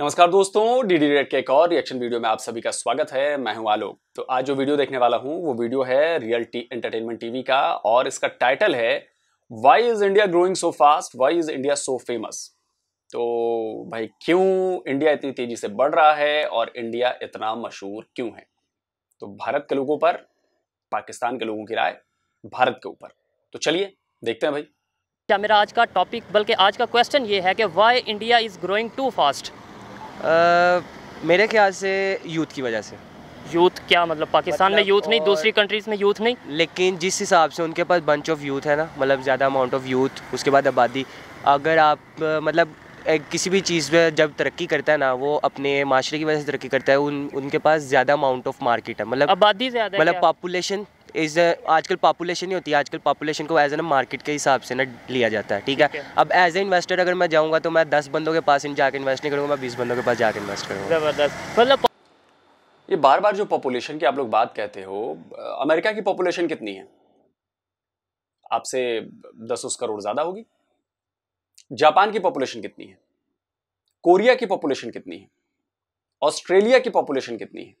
नमस्कार दोस्तों D red के एक और रिएक्शन वीडियो में आप सभी का स्वागत है मैं हूं आलोक तो आज जो वीडियो देखने वाला हूं वो वीडियो है रियलिटी एंटरटेनमेंट टीवी का और इसका टाइटल है why is India growing so fast why is India so famous तो भाई क्यों इंडिया इतनी तेजी से बढ़ रहा है और इंडिया इतना मशहूर क्यों है तो भारत के लोगों पर पाकिस्तान के लोगों की राय भारत के ऊपर तो चलिए देखते हैं भाई क्या मेरा आज का टॉपिक बल्कि आज का क्वेश्चन ये है कि why India is growing too fast ah, मेरे ख्याल से यूथ की वजह से यूथ क्या मतलब पाकिस्तान मतलब में यूथ नहीं दूसरी कंट्रीज़ में यूथ नहीं लेकिन जिस हिसाब से उनके पास बंच ऑफ यूथ है ना मतलब ज़्यादा अमाउंट ऑफ यूथ उसके बाद आबादी अगर आप मतलब किसी भी चीज़ में जब तरक्की करता है ना वो अपने माशरे की वजह से तरक्की करता है उन उनके पास ज़्यादा अमाउंट ऑफ मार्केट है मतलब आबादी ज़्यादा मतलब पॉपुलेशन इस आजकल पॉपुलेशन ही होती है आजकल पॉपुलेशन को एज ना मार्केट के हिसाब से ना लिया जाता है ठीक है अब एज ए इन्वेस्टर अगर मैं जाऊँगा तो मैं दस बंदों के पास इन जाकर इन्वेस्ट नहीं करूँगा मैं बीस बंदों के पास जाकर इन्वेस्ट करूँगा ज़बरदस्त मतलब ये बार बार जो पॉपुलेशन की आप लोग बात कहते हो अमेरिका की पॉपुलेशन कितनी है आपसे दस उस करोड़ ज़्यादा होगी जापान की पॉपुलेशन कितनी है कोरिया की पॉपुलेशन कितनी है ऑस्ट्रेलिया की पॉपुलेशन कितनी है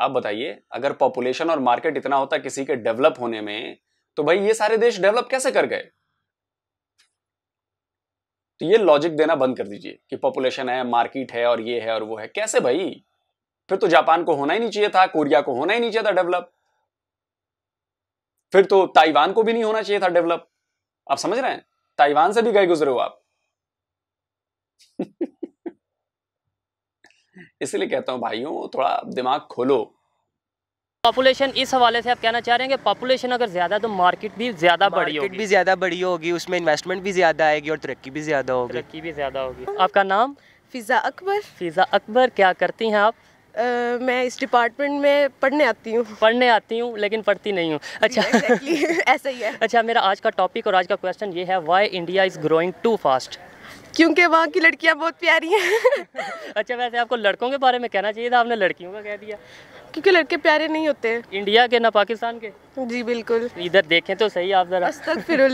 आप बताइए अगर पॉपुलेशन और मार्केट इतना होता किसी के डेवलप होने में तो भाई ये सारे देश डेवलप कैसे कर गए तो ये लॉजिक देना बंद कर दीजिए कि पॉपुलेशन है मार्केट है और ये है और वो है कैसे भाई फिर तो जापान को होना ही नहीं चाहिए था कोरिया को होना ही नहीं चाहिए था डेवलप फिर तो ताइवान को भी नहीं होना चाहिए था डेवलप आप समझ रहे हैं ताइवान से भी गए गुजरे हो आप इसलिए कहता हूँ भाइयों थोड़ा दिमाग खोलो पॉपुलेशन इस हवाले से आप कहना चाह रहे हैं कि पॉपुलेशन अगर ज़्यादा तो मार्केट भी ज़्यादा बढ़ी होगी भी ज़्यादा बढ़ी होगी उसमें इन्वेस्टमेंट भी ज़्यादा आएगी और तरक्की भी ज़्यादा होगी तरक्की भी ज़्यादा होगी आपका नाम फ़िज़ा अकबर फ़िज़ा अकबर क्या करती हैं आप आ, मैं इस डिपार्टमेंट में पढ़ने आती हूँ पढ़ने आती हूँ लेकिन पढ़ती नहीं हूँ अच्छा ऐसा ही है अच्छा मेरा आज का टॉपिक और आज का क्वेश्चन ये है why India is growing too fast क्योंकि वहाँ की लड़कियाँ बहुत प्यारी हैं अच्छा वैसे आपको लड़कों के बारे में कहना चाहिए था आपने लड़कियों का कह दिया क्योंकि लड़के प्यारे नहीं होते इंडिया के ना पाकिस्तान के जी बिल्कुल इधर देखें तो सही आप जरा तक फिर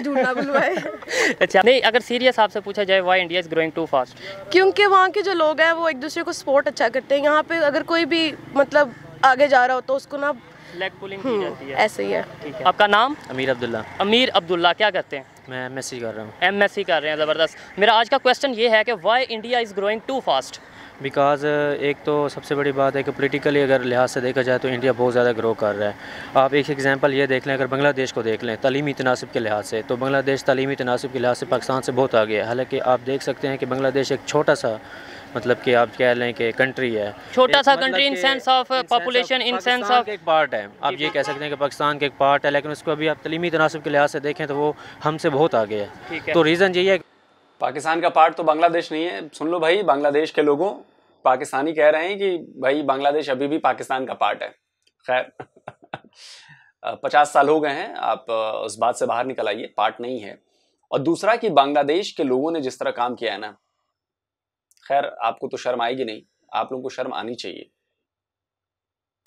झूठा बुलवाए अच्छा नहीं अगर सीरियस आपसे पूछा जाए why India is growing too fast क्योंकि वहाँ के जो लोग हैं वो एक दूसरे को सपोर्ट अच्छा करते हैं यहाँ पे अगर कोई भी मतलब आगे जा रहा हो तो उसको ना लेग पुलिंग की हम्म, जाती है ऐसे ही है ठीक है आपका नाम अमीर अब्दुल्ला अमीर अब्दुल्ला क्या करते हैं मैं एम एस कर रहा हूँ एम एस कर रहे हैं ज़बरदस्त मेरा आज का क्वेश्चन ये है कि why India is growing too fast because एक तो सबसे बड़ी बात है कि पोलिटिकली अगर लिहाज से देखा जाए तो इंडिया बहुत ज़्यादा ग्रो कर रहा है आप एक एग्जाम्पल ये देख लें अगर बांग्लादेश को देख लें तलीमी तनासब के लिहाज से तो बंग्लादेश तलीमी तनासब के लिहाज से पाकिस्तान से बहुत आगे है हालांकि आप देख सकते हैं कि बंग्लादेश एक छोटा सा मतलब कि आप कह लें कि कंट्री है छोटा सा country in sense of population in sense of एक पार्ट है आप ये कह सकते हैं कि पाकिस्तान का एक पार्ट है लेकिन उसको अभी आप तलीमी तनासब के लिहाज से देखें तो वो हमसे बहुत आगे है, है। तो रीज़न यही है पाकिस्तान का पार्ट तो बांग्लादेश नहीं है सुन लो भाई बांग्लादेश के लोगों पाकिस्तानी कह रहे हैं कि भाई बांग्लादेश अभी भी पाकिस्तान का पार्ट है खैर पचास साल हो गए हैं आप उस बात से बाहर निकल आइए पार्ट नहीं है और दूसरा कि बांग्लादेश के लोगों ने जिस तरह काम किया है ना खैर आपको तो शर्म आएगी नहीं आप लोगों को शर्म आनी चाहिए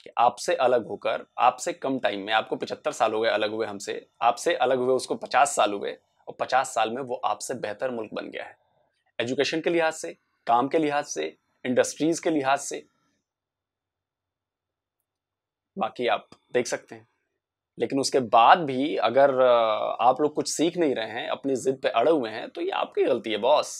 कि आपसे अलग होकर आपसे कम टाइम में आपको पचहत्तर साल हो गए अलग हुए हमसे आपसे अलग हुए उसको पचास साल हुए और पचास साल में वो आपसे बेहतर मुल्क बन गया है एजुकेशन के लिहाज से काम के लिहाज से इंडस्ट्रीज के लिहाज से बाकी आप देख सकते हैं लेकिन उसके बाद भी अगर आप लोग कुछ सीख नहीं रहे हैं अपनी जिद पे अड़े हुए हैं तो ये आपकी गलती है बॉस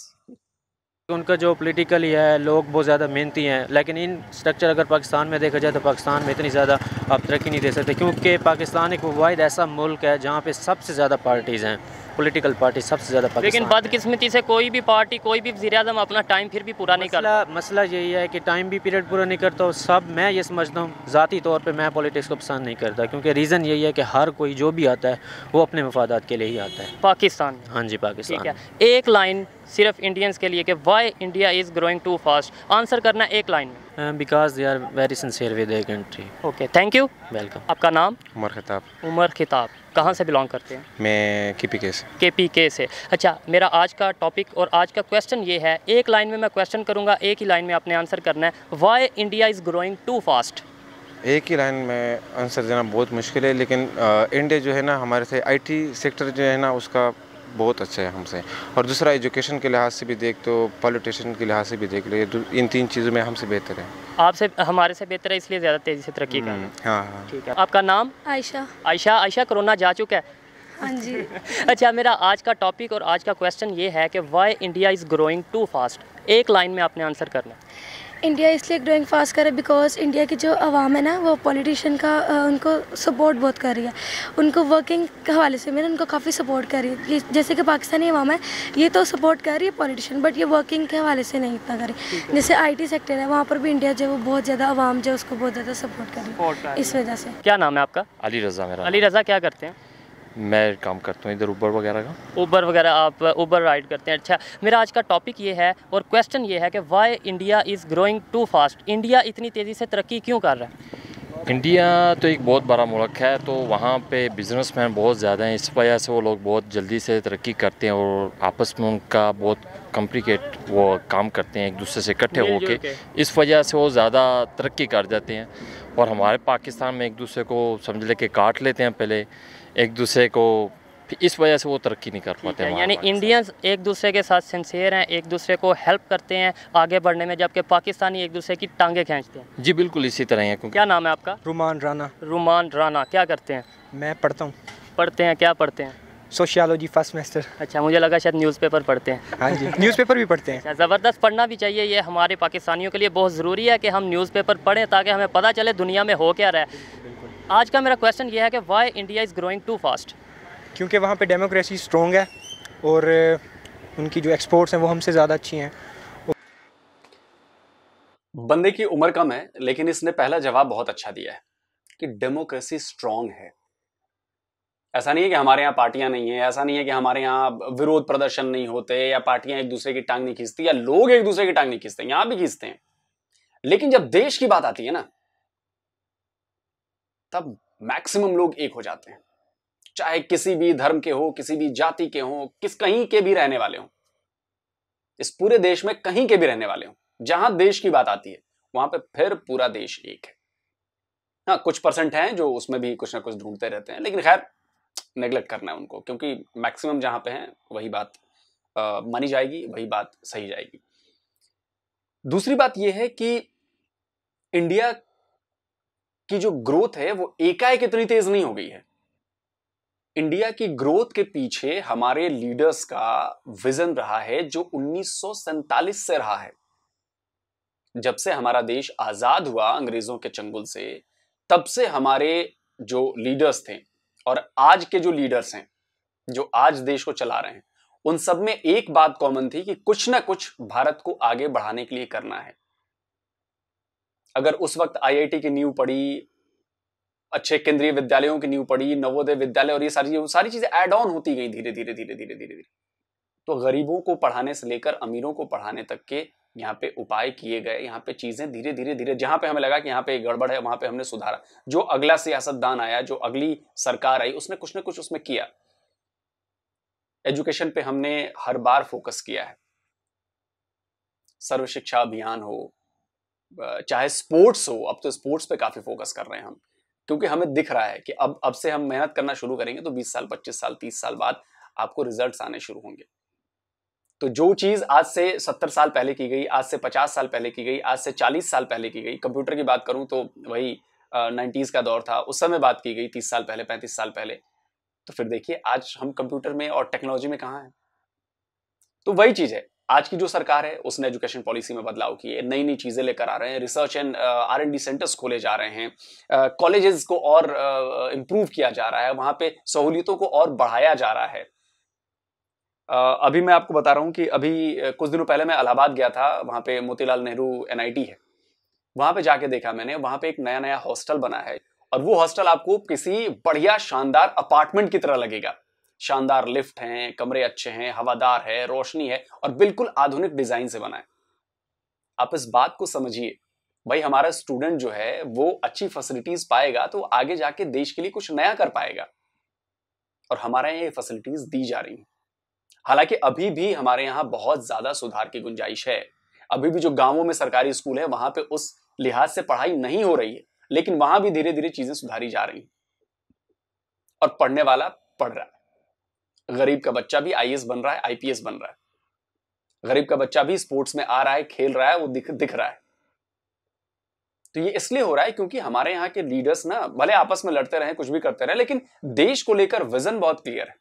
उनका जो पोलिटिकली है लोग बहुत ज़्यादा मेहनती हैं लेकिन इन स्ट्रक्चर अगर पाकिस्तान में देखा जाए तो पाकिस्तान में इतनी ज़्यादा आप तरक्की नहीं दे सकते क्योंकि पाकिस्तान एक वाद ऐसा मुल्क है जहाँ पे सबसे ज़्यादा पार्टीज़ हैं पॉलिटिकल पार्टी सबसे ज़्यादा लेकिन बदकिस्मती से कोई भी पार्टी कोई भी वजी अजम अपना टाइम फिर भी पूरा नहीं करता मसला यही है कि टाइम भी पीरियड पूरा नहीं करता और सब मैं ये समझता हूँ ज़ाती तौर पर मैं पॉलिटिक्स को पसंद नहीं करता क्योंकि रीज़न यही है कि हर कोई जो भी आता है वो अपने मफादा के लिए ही आता है पाकिस्तान हाँ जी पाकिस्तान एक लाइन सिर्फ इंडियंस के लिए कि why India is growing too fast answer करना एक लाइन में because they are very sincere with country okay thank you welcome आपका नाम उमर खिताब उमर खिताब कहाँ से बिलोंग करते हैं मैं के पी के से के पी के से अच्छा मेरा आज का टॉपिक और आज का क्वेश्चन ये है एक लाइन में मैं क्वेश्चन करूँगा एक ही लाइन में आपने आंसर करना है why India is growing too fast एक ही लाइन में आंसर देना बहुत मुश्किल है लेकिन इंडिया जो है ना हमारे से आईटी सेक्टर जो है ना उसका बहुत अच्छा है हमसे और दूसरा एजुकेशन के लिहाज से भी देख तो पॉलिटिशन के लिहाज से भी देख ये तो इन तीन चीज़ों में हमसे बेहतर है आपसे हमारे से बेहतर है इसलिए ज़्यादा तेज़ी से तरक्की कर हम्म, हाँ हाँ ठीक है आपका नाम आयशा आयशा आयशा कोरोना जा चुका है हाँ जी अच्छा मेरा आज का टॉपिक और आज का क्वेश्चन ये है कि why India is growing too fast एक लाइन में आपने आंसर करना है इंडिया इसलिए ग्रोइंग फास्ट कर रहा है बिकॉज इंडिया की जो आवाम है ना वो पॉलिटिशियन का उनको सपोर्ट बहुत कर रही है उनको वर्किंग के हवाले से मैंने उनको काफ़ी सपोर्ट कर रही है जैसे कि पाकिस्तानी आवाम है ये तो सपोर्ट कर रही है पॉलिटिशियन बट ये वर्किंग के हवाले से नहीं इतना कर रही जैसे आई टी सेक्टर है वहाँ पर भी इंडिया जो है वो बहुत ज़्यादा आवाम जो है उसको बहुत ज़्यादा सपोर्ट कर रही है इस वजह से क्या नाम है आपका अली रजा मेरा अली रजा क्या करते हैं मैं काम करता हूँ इधर ऊबर वगैरह का ऊबर वगैरह आप ऊबर uh, राइड करते हैं अच्छा मेरा आज का टॉपिक ये है और क्वेश्चन ये है कि why India is growing too fast India इतनी तेज़ी से तरक्की क्यों कर रहा है इंडिया तो एक बहुत बड़ा मुल्क है तो वहाँ पे बिजनेसमैन बहुत ज़्यादा हैं इस वजह से वो लोग बहुत जल्दी से तरक्की करते हैं और आपस में उनका बहुत कम्प्लिकेट वो काम करते हैं एक दूसरे से इकट्ठे होकर इस वजह से वो ज़्यादा तरक्की कर जाते हैं और हमारे पाकिस्तान में एक दूसरे को समझ ले के काट लेते हैं पहले एक दूसरे को इस वजह से वो तरक्की नहीं कर पाते हैं यानी इंडियंस एक दूसरे के साथ सिंसियर हैं एक दूसरे को हेल्प करते हैं आगे बढ़ने में जबकि पाकिस्तानी एक दूसरे की टांगे खींचते हैं जी बिल्कुल इसी तरह है क्योंकि क्या नाम है आपका रुमान राना रुमान राना क्या करते हैं मैं पढ़ता हूँ पढ़ते हैं क्या पढ़ते हैं सोशियोलॉजी फर्स्ट सेमेस्टर अच्छा मुझे लगा शायद न्यूज़पेपर पढ़ते हैं हाँ जी न्यूज़पेपर भी पढ़ते हैं अच्छा, ज़बरदस्त पढ़ना भी चाहिए ये हमारे पाकिस्तानियों के लिए बहुत ज़रूरी है कि हम न्यूज़पेपर पढ़ें ताकि हमें पता चले दुनिया में हो क्या रहा है आज का मेरा क्वेश्चन ये है कि why India is growing too fast क्योंकि वहाँ पे डेमोक्रेसी स्ट्रॉन्ग है और उनकी जो एक्सपोर्ट्स हैं वो हमसे ज़्यादा अच्छी हैं बंदे की उम्र कम है लेकिन इसने पहला जवाब बहुत अच्छा दिया है कि डेमोक्रेसी स्ट्रांग है ऐसा नहीं है कि हमारे यहाँ पार्टियां नहीं है ऐसा नहीं है कि हमारे यहाँ विरोध प्रदर्शन नहीं होते या पार्टियां एक दूसरे की टांग नहीं खींचती या लोग एक दूसरे की टांग नहीं खींचते यहां भी खींचते हैं लेकिन जब देश की बात आती है ना तब मैक्सिमम लोग एक हो जाते हैं चाहे किसी भी धर्म के हो किसी भी जाति के हो किस कहीं के भी रहने वाले हों इस पूरे देश में कहीं के भी रहने वाले हों जहां देश की बात आती है वहां पे फिर पूरा देश एक है हाँ कुछ परसेंट हैं जो उसमें भी कुछ ना कुछ ढूंढते रहते हैं लेकिन खैर नेग्लेक्ट करना है उनको क्योंकि मैक्सिमम जहां पे हैं वही बात आ, मानी जाएगी वही बात सही जाएगी दूसरी बात यह है कि इंडिया की जो ग्रोथ है वो एकाएक इतनी तेज नहीं हो गई है इंडिया की ग्रोथ के पीछे हमारे लीडर्स का विजन रहा है जो उन्नीस से रहा है जब से हमारा देश आजाद हुआ अंग्रेजों के चंगुल से तब से हमारे जो लीडर्स थे और आज के जो लीडर्स हैं जो आज देश को चला रहे हैं उन सब में एक बात कॉमन थी कि कुछ ना कुछ भारत को आगे बढ़ाने के लिए करना है अगर उस वक्त आईआईटी की नींव पड़ी अच्छे केंद्रीय विद्यालयों की नींव पड़ी नवोदय विद्यालय और ये सारी सारी चीजें एड ऑन होती गई धीरे धीरे धीरे धीरे धीरे धीरे तो गरीबों को पढ़ाने से लेकर अमीरों को पढ़ाने तक के यहाँ पे उपाय किए गए यहाँ पे चीजें धीरे धीरे धीरे जहां पे हमें लगा कि यहाँ पे गड़बड़ है वहां पे हमने सुधारा जो अगला सियासतदान आया जो अगली सरकार आई उसने कुछ ना कुछ उसमें किया एजुकेशन पे हमने हर बार फोकस किया है सर्व शिक्षा अभियान हो चाहे स्पोर्ट्स हो अब तो स्पोर्ट्स पे काफ़ी फोकस कर रहे हैं हम क्योंकि हमें दिख रहा है कि अब अब से हम मेहनत करना शुरू करेंगे तो 20 साल 25 साल 30 साल बाद आपको रिजल्ट्स आने शुरू होंगे तो जो चीज़ आज से 70 साल पहले की गई आज से 50 साल पहले की गई आज से 40 साल पहले की गई कंप्यूटर की बात करूं तो वही नाइन्टीज़ का दौर था उस समय बात की गई तीस साल पहले पैंतीस साल पहले तो फिर देखिए आज हम कंप्यूटर में और टेक्नोलॉजी में कहाँ हैं तो वही चीज़ है आज की जो सरकार है उसने एजुकेशन पॉलिसी में बदलाव किए नई नई चीज़ें लेकर आ रहे हैं research and R and D centres खोले जा रहे हैं कॉलेजेस uh, को और इम्प्रूव uh, किया जा रहा है वहां पे सहूलियतों को और बढ़ाया जा रहा है uh, अभी मैं आपको बता रहा हूं कि अभी uh, कुछ दिनों पहले मैं इलाहाबाद गया था वहां पे मोतीलाल नेहरू एन है वहां पे जाके देखा मैंने वहां पे एक नया नया हॉस्टल बना है और वो हॉस्टल आपको किसी बढ़िया शानदार अपार्टमेंट की तरह लगेगा शानदार लिफ्ट हैं कमरे अच्छे हैं हवादार है रोशनी है और बिल्कुल आधुनिक डिजाइन से बना है आप इस बात को समझिए भाई हमारा स्टूडेंट जो है वो अच्छी फैसिलिटीज पाएगा तो आगे जाके देश के लिए कुछ नया कर पाएगा और हमारे यहाँ ये फैसिलिटीज दी जा रही हैं हालांकि अभी भी हमारे यहाँ बहुत ज्यादा सुधार की गुंजाइश है अभी भी जो गांवों में सरकारी स्कूल है वहां पे उस लिहाज से पढ़ाई नहीं हो रही है लेकिन वहां भी धीरे धीरे चीजें सुधारी जा रही हैं और पढ़ने वाला पढ़ रहा है गरीब का बच्चा भी आई बन रहा है आईपीएस बन रहा है गरीब का बच्चा भी स्पोर्ट्स में आ रहा है खेल रहा है वो दिख दिख रहा है तो ये इसलिए हो रहा है क्योंकि हमारे यहाँ के लीडर्स ना भले आपस में लड़ते रहे कुछ भी करते रहे लेकिन देश को लेकर विजन बहुत क्लियर है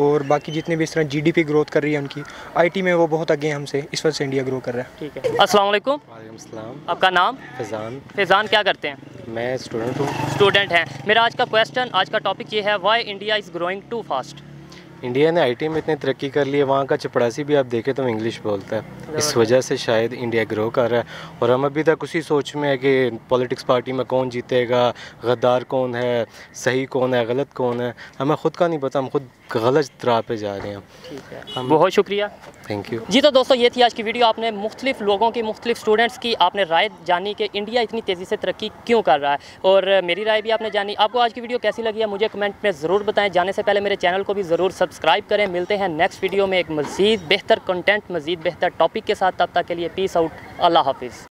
और बाकी जितने भी इस तरह जीडीपी ग्रोथ कर रही है उनकी आईटी में वो बहुत आगे हैं हमसे इस वजह से इंडिया ग्रो कर रहा है ठीक है अस्सलाम वालेकुम आपका नाम फैज़ान फैज़ान क्या करते हैं मैं स्टूडेंट हूँ स्टूडेंट हैं मेरा आज का क्वेश्चन आज का टॉपिक ये है why India is growing too fast India ने आईटी में इतनी तरक्की कर ली है वहाँ का चपड़ासी भी आप देखें तो इंग्लिश बोलता है इस वजह से शायद इंडिया ग्रो कर रहा है और हम अभी तक उसी सोच में है कि पॉलिटिक्स पार्टी में कौन जीतेगा गद्दार कौन है सही कौन है गलत कौन है हमें खुद का नहीं पता हम खुद गलत राह पे जा रहे हैं ठीक है हम बहुत शुक्रिया थैंक यू जी तो दोस्तों ये थी आज की वीडियो आपने मुख्तलिफ लोगों की मुख्तलिफ स्टूडेंट्स की आपने राय जानी कि इंडिया इतनी तेज़ी से तरक्की क्यों कर रहा है और मेरी राय भी आपने जानी आपको आज की वीडियो कैसी लगी है मुझे कमेंट में ज़रूर बताएं जाने से पहले मेरे चैनल को भी ज़रूर सब्सक्राइब करें मिलते हैं नेक्स्ट वीडियो में एक मज़ीद बेहतर कंटेंट मज़ीद बेहतर टॉपिक के साथ तब तक के लिए पीस आउट अल्लाह हाफिज़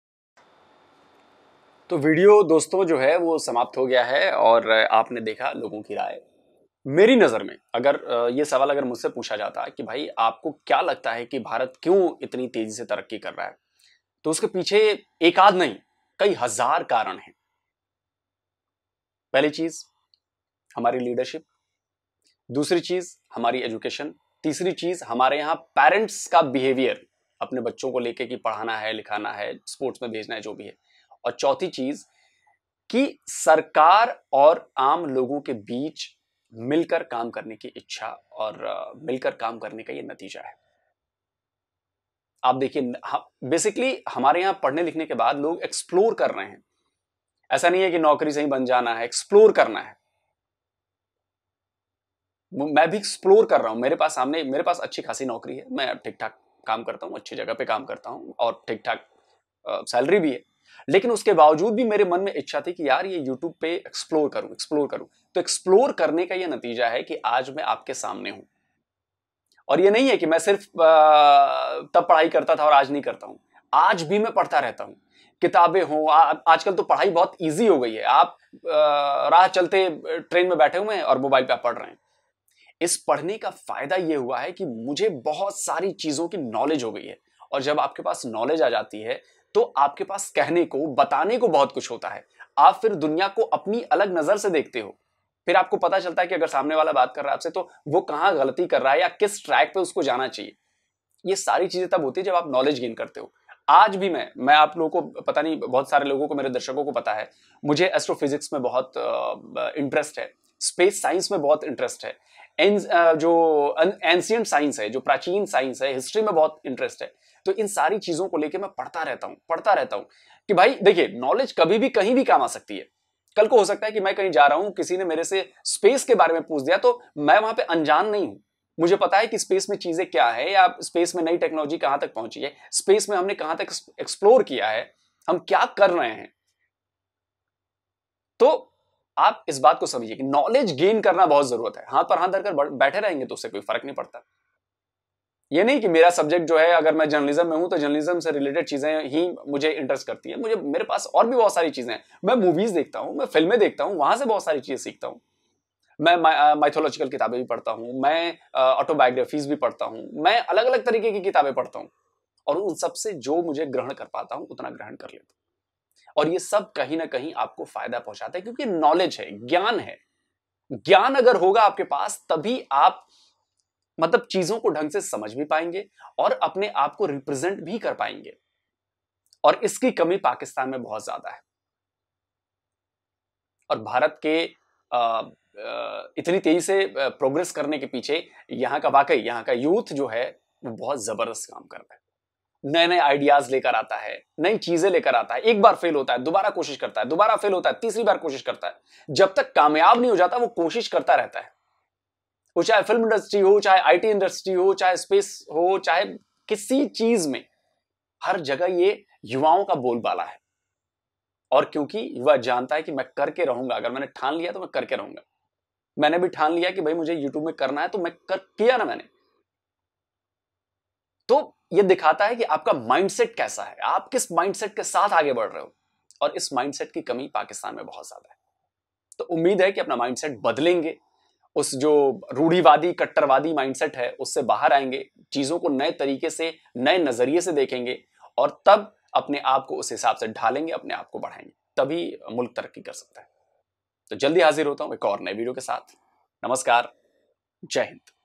तो वीडियो दोस्तों जो है वो समाप्त हो गया है और आपने देखा लोगों की राय मेरी नज़र में अगर ये सवाल अगर मुझसे पूछा जाता है कि भाई आपको क्या लगता है कि भारत क्यों इतनी तेज़ी से तरक्की कर रहा है तो उसके पीछे एक आध नहीं कई हजार कारण हैं पहली चीज़ हमारी लीडरशिप दूसरी चीज़ हमारी एजुकेशन तीसरी चीज़ हमारे यहाँ पेरेंट्स का बिहेवियर अपने बच्चों को लेके कि पढ़ाना है लिखाना है स्पोर्ट्स में भेजना है जो भी है और चौथी चीज़ कि सरकार और आम लोगों के बीच मिलकर काम करने की इच्छा और मिलकर काम करने का ये नतीजा है आप देखिए बेसिकली हमारे यहाँ पढ़ने लिखने के बाद लोग एक्सप्लोर कर रहे हैं ऐसा नहीं है कि नौकरी से ही बन जाना है एक्सप्लोर करना है मैं भी एक्सप्लोर कर रहा हूं मेरे पास सामने मेरे पास अच्छी खासी नौकरी है मैं ठीक ठाक काम करता हूँ अच्छी जगह पे काम करता हूँ और ठीक ठाक सैलरी भी है लेकिन उसके बावजूद भी मेरे मन में इच्छा थी कि यार ये यूट्यूब पे एक्सप्लोर करूं एक्सप्लोर करूं तो एक्सप्लोर करने का ये नतीजा है कि आज मैं आपके सामने हूं और ये नहीं है कि मैं सिर्फ तब पढ़ाई करता था और आज नहीं करता हूं आज भी मैं पढ़ता रहता हूं किताबें हों आजकल तो पढ़ाई बहुत ईजी हो गई है आप राह चलते ट्रेन में बैठे हुए हैं और मोबाइल पे पढ़ रहे हैं इस पढ़ने का फायदा यह हुआ है कि मुझे बहुत सारी चीज़ों की नॉलेज हो गई है और जब आपके पास नॉलेज आ जाती है तो आपके पास कहने को बताने को बहुत कुछ होता है आप फिर दुनिया को अपनी अलग नजर से देखते हो फिर आपको पता चलता है कि अगर सामने वाला बात कर रहा है आपसे तो वो कहाँ गलती कर रहा है या किस ट्रैक पे उसको जाना चाहिए ये सारी चीजें तब होती है जब आप नॉलेज गेन करते हो आज भी मैं मैं आप लोगों को पता नहीं बहुत सारे लोगों को मेरे दर्शकों को पता है मुझे एस्ट्रोफिजिक्स में बहुत इंटरेस्ट है स्पेस साइंस में बहुत इंटरेस्ट है जो एंशियंट साइंस है जो प्राचीन साइंस है हिस्ट्री में बहुत इंटरेस्ट है तो इन सारी चीजों को लेकर मैं पढ़ता रहता हूँ पढ़ता रहता हूँ कि भाई देखिए नॉलेज कभी भी कहीं भी काम आ सकती है कल को हो सकता है कि मैं कहीं जा रहा हूं किसी ने मेरे से स्पेस के बारे में पूछ दिया तो मैं वहां पे अनजान नहीं हूं मुझे पता है कि स्पेस में चीजें क्या है या स्पेस में नई टेक्नोलॉजी कहां तक पहुंची है स्पेस में हमने कहां तक एक्सप्लोर किया है हम क्या कर रहे हैं तो आप इस बात को समझिए कि नॉलेज गेन करना बहुत जरूरत है हाथ पर हाथ धरकर बैठे रहेंगे तो उससे कोई फर्क नहीं पड़ता ये नहीं कि मेरा सब्जेक्ट जो है अगर मैं जर्नलिज्म में हूं तो जर्नलिज्म से रिलेटेड चीजें ही मुझे इंटरेस्ट करती है मुझे मेरे पास और भी बहुत सारी चीजें हैं मैं मूवीज देखता हूं मैं फिल्में देखता हूं वहां से बहुत सारी चीजें सीखता हूं मैं माइथोलॉजिकल uh, किताबें भी पढ़ता हूँ मैं ऑटोबायोग्राफीज uh, भी पढ़ता हूँ मैं अलग अलग तरीके की किताबें पढ़ता हूँ और उन सबसे जो मुझे ग्रहण कर पाता हूँ उतना ग्रहण कर लेता हूँ और ये सब कहीं ना कहीं आपको फायदा पहुंचाता है क्योंकि नॉलेज है ज्ञान है ज्ञान अगर होगा आपके पास तभी आप मतलब चीजों को ढंग से समझ भी पाएंगे और अपने आप को रिप्रेजेंट भी कर पाएंगे और इसकी कमी पाकिस्तान में बहुत ज्यादा है और भारत के आ, इतनी तेजी से प्रोग्रेस करने के पीछे यहाँ का वाकई यहाँ का यूथ जो है वो बहुत जबरदस्त काम कर रहा है नए नए आइडियाज लेकर आता है नई चीजें लेकर आता है एक बार फेल होता है दोबारा कोशिश करता है दोबारा फेल होता है तीसरी बार कोशिश करता है जब तक कामयाब नहीं हो जाता वो कोशिश करता रहता है वो चाहे फिल्म इंडस्ट्री हो चाहे आईटी इंडस्ट्री हो चाहे स्पेस हो चाहे किसी चीज में हर जगह ये युवाओं का बोलबाला है और क्योंकि युवा जानता है कि मैं करके रहूंगा अगर मैंने ठान लिया तो मैं करके रहूंगा मैंने भी ठान लिया कि भाई मुझे यूट्यूब में करना है तो मैं कर किया ना मैंने तो ये दिखाता है कि आपका माइंडसेट कैसा है आप किस माइंडसेट के साथ आगे बढ़ रहे हो और इस माइंडसेट की कमी पाकिस्तान में बहुत ज्यादा है तो उम्मीद है कि अपना माइंडसेट बदलेंगे उस जो रूढ़ीवादी कट्टरवादी माइंडसेट है उससे बाहर आएंगे चीज़ों को नए तरीके से नए नज़रिए से देखेंगे और तब अपने आप को उस हिसाब से ढालेंगे अपने आप को बढ़ाएंगे तभी मुल्क तरक्की कर सकता है तो जल्दी हाजिर होता हूँ एक और नए वीडियो के साथ नमस्कार जय हिंद